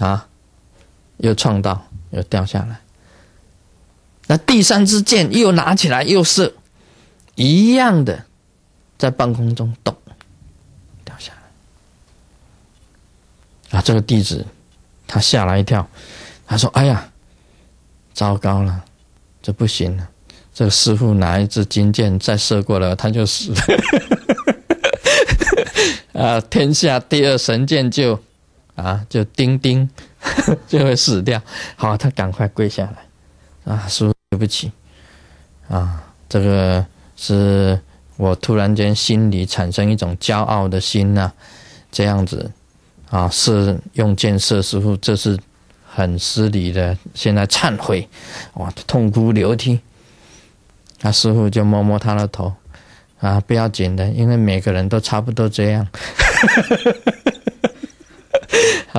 啊！又撞到，又掉下来。那第三支箭又拿起来又射，一样的在半空中动，掉下来。啊，这个弟子他吓了一跳，他说：“哎呀，糟糕了，这不行了。这个师傅拿一支金箭再射过来，他就死。了。啊，天下第二神箭就……”啊，就叮叮，就会死掉。好，他赶快跪下来，啊，师傅对不起，啊，这个是我突然间心里产生一种骄傲的心呐，这样子啊，是用箭射师傅，这是很失礼的。现在忏悔，哇，痛哭流涕。他师傅就摸摸他的头，啊，不要紧的，因为每个人都差不多这样。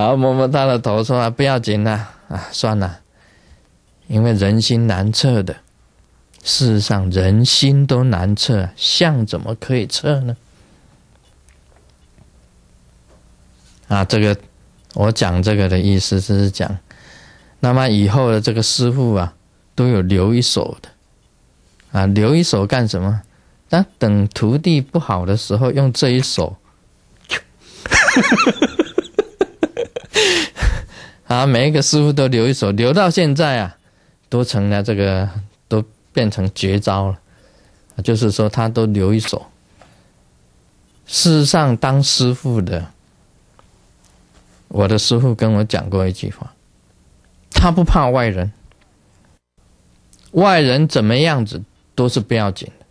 然后摸摸他的头，说：“啊，不要紧啦、啊，算了，因为人心难测的，世上人心都难测，相怎么可以测呢？啊，这个我讲这个的意思就是讲，那么以后的这个师傅啊，都有留一手的，啊，留一手干什么？那等徒弟不好的时候，用这一手。”啊，每一个师傅都留一手，留到现在啊，都成了这个，都变成绝招了。就是说，他都留一手。世上，当师傅的，我的师傅跟我讲过一句话：他不怕外人，外人怎么样子都是不要紧的，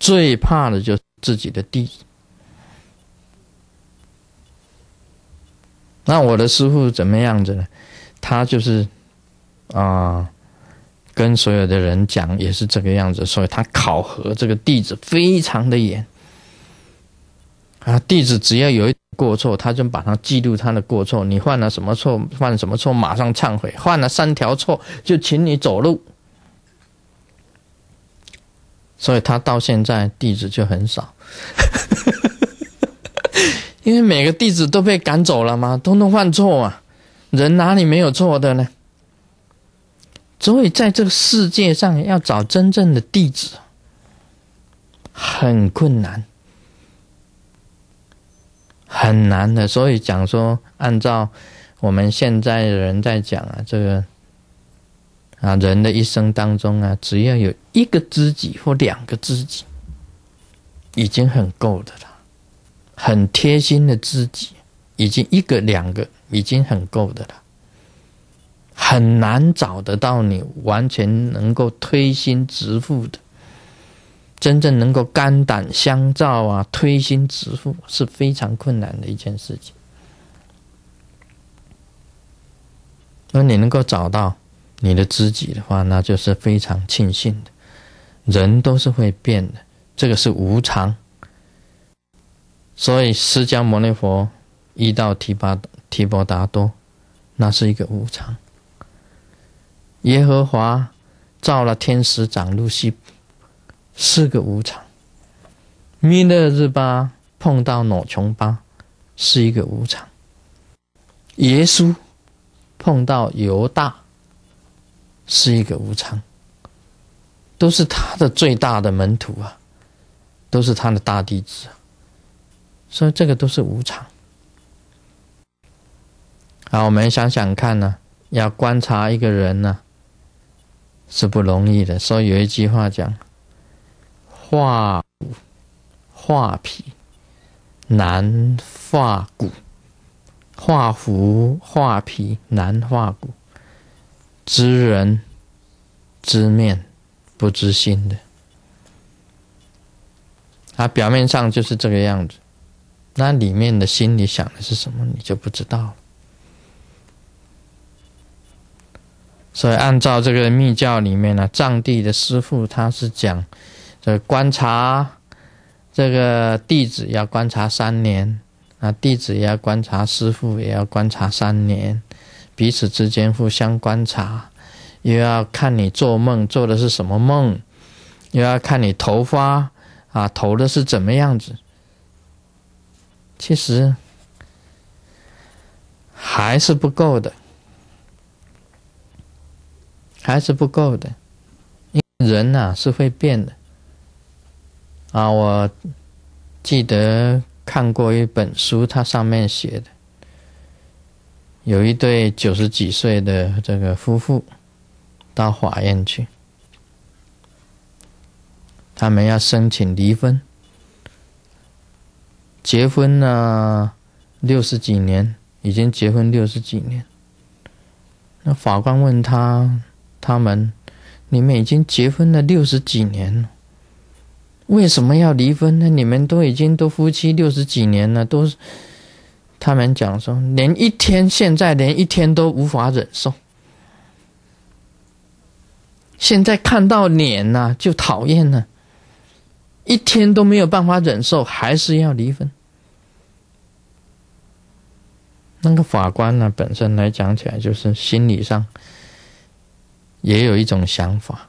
最怕的就自己的弟子。那我的师傅怎么样子呢？他就是啊，跟所有的人讲也是这个样子，所以他考核这个弟子非常的严啊。弟子只要有一过错，他就把他记录他的过错。你犯了什么错？犯什么错？马上忏悔。犯了三条错，就请你走路。所以他到现在弟子就很少。因为每个弟子都被赶走了嘛，通通犯错啊，人哪里没有错的呢？所以在这个世界上要找真正的弟子很困难，很难的。所以讲说，按照我们现在的人在讲啊，这个啊人的一生当中啊，只要有一个知己或两个知己，已经很够的了。很贴心的知己，已经一个两个，已经很够的了。很难找得到你完全能够推心置腹的，真正能够肝胆相照啊，推心置腹是非常困难的一件事情。那你能够找到你的知己的话，那就是非常庆幸的。人都是会变的，这个是无常。所以，释迦牟尼佛一到提巴提波达多，那是一个无常；耶和华造了天使长路西，是个无常；弥勒日巴碰到诺琼巴，是一个无常；耶稣碰到犹大，是一个无常。都是他的最大的门徒啊，都是他的大弟子。所以这个都是无常。好，我们想想看呢，要观察一个人呢是不容易的。所以有一句话讲：“画骨画皮难画骨，画符画皮难画骨。”知人知面不知心的，他表面上就是这个样子。那里面的心里想的是什么，你就不知道了。所以，按照这个密教里面呢，藏地的师傅他是讲，这观察这个弟子要观察三年啊，弟子也要观察师傅，也要观察三年，彼此之间互相观察，又要看你做梦做的是什么梦，又要看你头发啊，头的是怎么样子。其实还是不够的，还是不够的。人呐是会变的啊！我记得看过一本书，它上面写的，有一对九十几岁的这个夫妇到法院去，他们要申请离婚。结婚呢，六十几年，已经结婚六十几年。那法官问他，他们，你们已经结婚了六十几年了，为什么要离婚呢？你们都已经都夫妻六十几年了，都，他们讲说，连一天现在连一天都无法忍受，现在看到脸呢就讨厌呢，一天都没有办法忍受，还是要离婚。那个法官呢，本身来讲起来，就是心理上也有一种想法，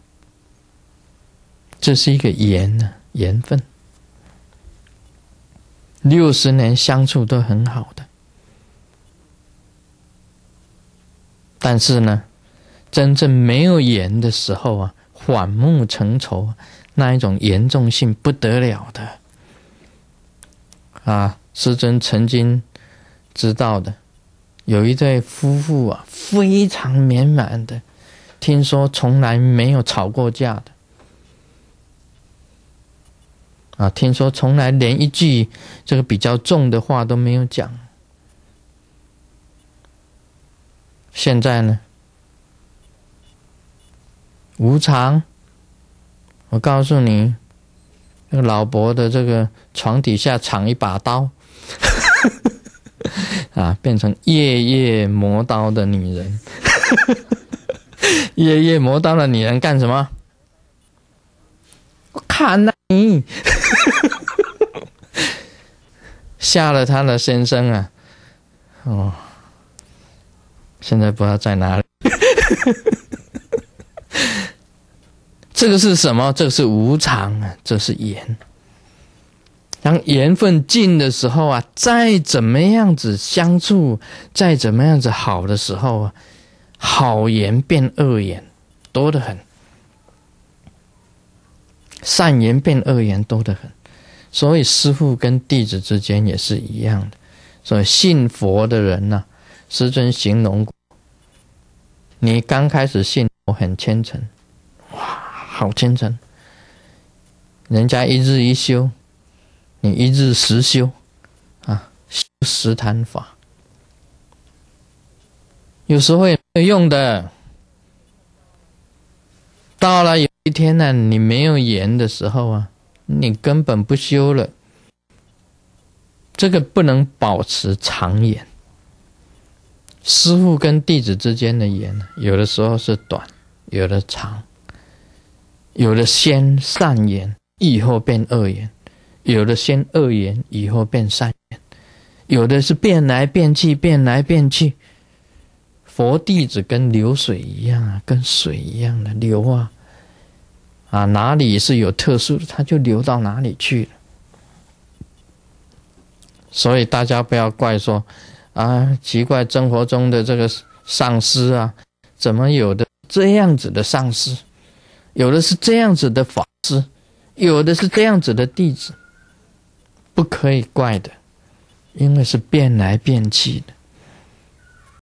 这是一个缘呢，缘分。六十年相处都很好的，但是呢，真正没有缘的时候啊，反目成仇，那一种严重性不得了的。啊，师尊曾经知道的。有一对夫妇啊，非常美满的，听说从来没有吵过架的，啊，听说从来连一句这个比较重的话都没有讲。现在呢，无常，我告诉你，这个老伯的这个床底下藏一把刀。啊，变成夜夜磨刀的女人，夜夜磨刀的女人干什么？我砍了你！吓了他的先生啊！哦，现在不知道在哪里。这个是什么？这个是无常啊，这是盐。当缘分尽的时候啊，再怎么样子相处，再怎么样子好的时候啊，好言变恶言多的很，善言变恶言多的很，所以师傅跟弟子之间也是一样的。所以信佛的人呢，师尊形容过，你刚开始信佛很虔诚，哇，好虔诚，人家一日一修。你一日十修，啊，十坛法，有时候也没用的。到了有一天呢，你没有言的时候啊，你根本不修了。这个不能保持长言。师傅跟弟子之间的言，有的时候是短，有的长，有的先善言，以后变恶言。有的先恶言，以后变善言；有的是变来变去，变来变去。佛弟子跟流水一样啊，跟水一样的流啊，啊，哪里是有特殊的，他就流到哪里去了。所以大家不要怪说，啊，奇怪，生活中的这个上师啊，怎么有的这样子的上司，有的是这样子的法师，有的是这样子的弟子。不可以怪的，因为是变来变去的。